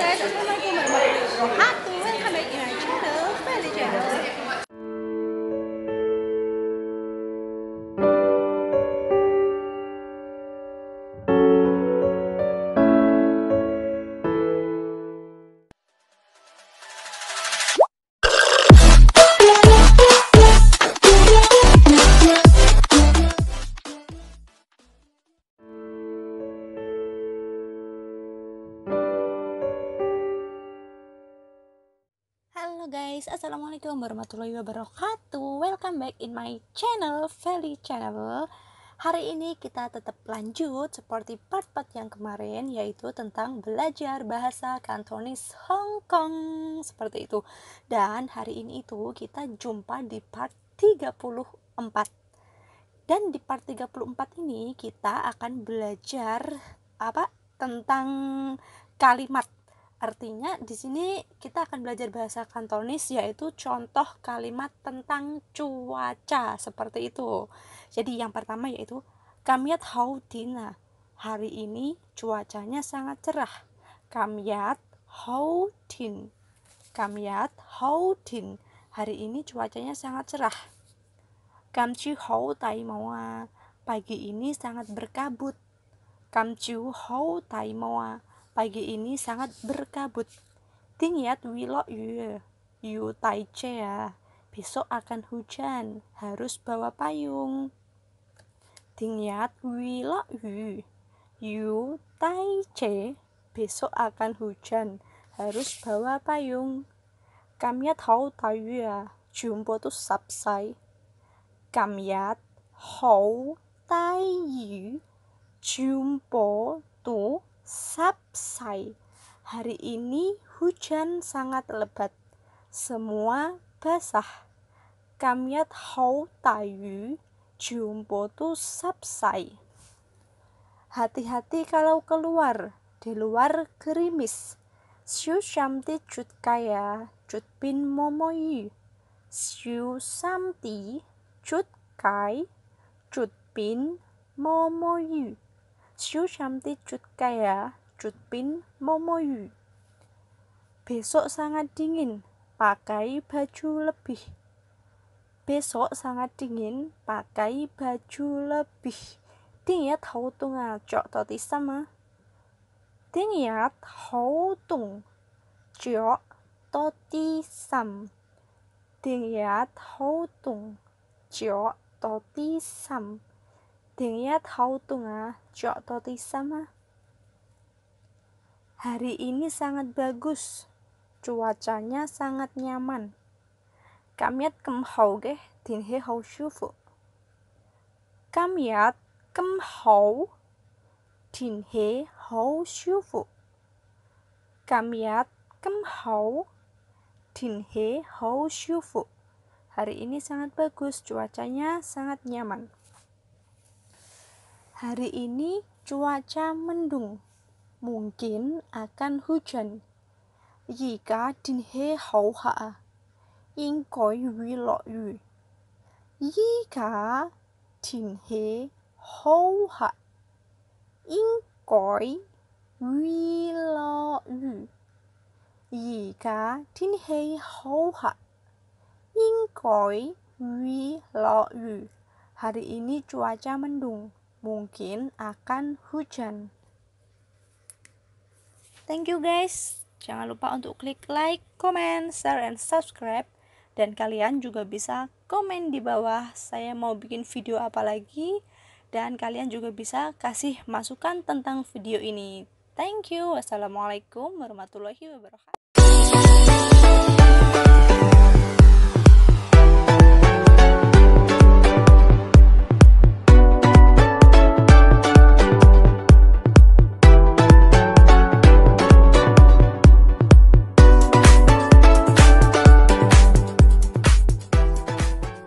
好。guys, Assalamualaikum warahmatullahi wabarakatuh Welcome back in my channel, Feli Channel Hari ini kita tetap lanjut seperti part-part yang kemarin Yaitu tentang belajar bahasa Kantonis Hong Kong Seperti itu Dan hari ini itu kita jumpa di part 34 Dan di part 34 ini kita akan belajar apa tentang kalimat Artinya di sini kita akan belajar bahasa Kantonis yaitu contoh kalimat tentang cuaca seperti itu. Jadi yang pertama yaitu kamiat hau dina. Hari ini cuacanya sangat cerah. kamiat hau din. kamiat hau din. Hari ini cuacanya sangat cerah. Kamchi hau tai moa. Pagi ini sangat berkabut. Kamchu hau tai moa pagi ini sangat berkabut. Tingyat wilok yue, yu tai ya. Besok akan hujan, harus bawa payung. Tingyat wilok yu, yu tai Besok akan hujan, harus bawa payung. Kamiat giác hậu tai ya, jumbo tu sapsai. sai. Cảm giác tai yu, jumbo tu Sapsai. Hari ini hujan sangat lebat. Semua basah. Kamiat hau tayu jumbo tu sapsai. Hati-hati kalau keluar. Di luar gerimis. Siu samti cut kaya cut pin momoyi. Siu samti cut kai cut pin momoyi. chút 900 kaya cutpin momoyu. Besok sangat dingin, pakai baju lebih. Besok sangat dingin, pakai baju lebih. Tiếng Nhật hậu tùng à, chọn tỏ tí sama. Tiếng Nhật hậu tùng, chọn tỏ tí sam. Tiếng Nhật hậu tùng, chọn tỏ tí sam. tahu tuh Tunga cok Toti Sama ah. Hari ini sangat bagus, cuacanya sangat nyaman. kamiat kem hau ge din he hau kemau, Kamyat kem hau din he hau shufu. Kamyat kem hau din he hau Hari ini sangat bagus, cuacanya sangat nyaman. Hari ini cuaca mendung, mungkin akan hujan. Jika din he hou ha, in koi yu lo yu. Jika din he hou ha, in koi yu lo yu. Jika din he hou ha, in koi yu lo yu. Hari ini cuaca mendung mungkin akan hujan. Thank you guys. Jangan lupa untuk klik like, comment, share, and subscribe. Dan kalian juga bisa komen di bawah saya mau bikin video apa lagi. Dan kalian juga bisa kasih masukan tentang video ini. Thank you. Wassalamualaikum warahmatullahi wabarakatuh.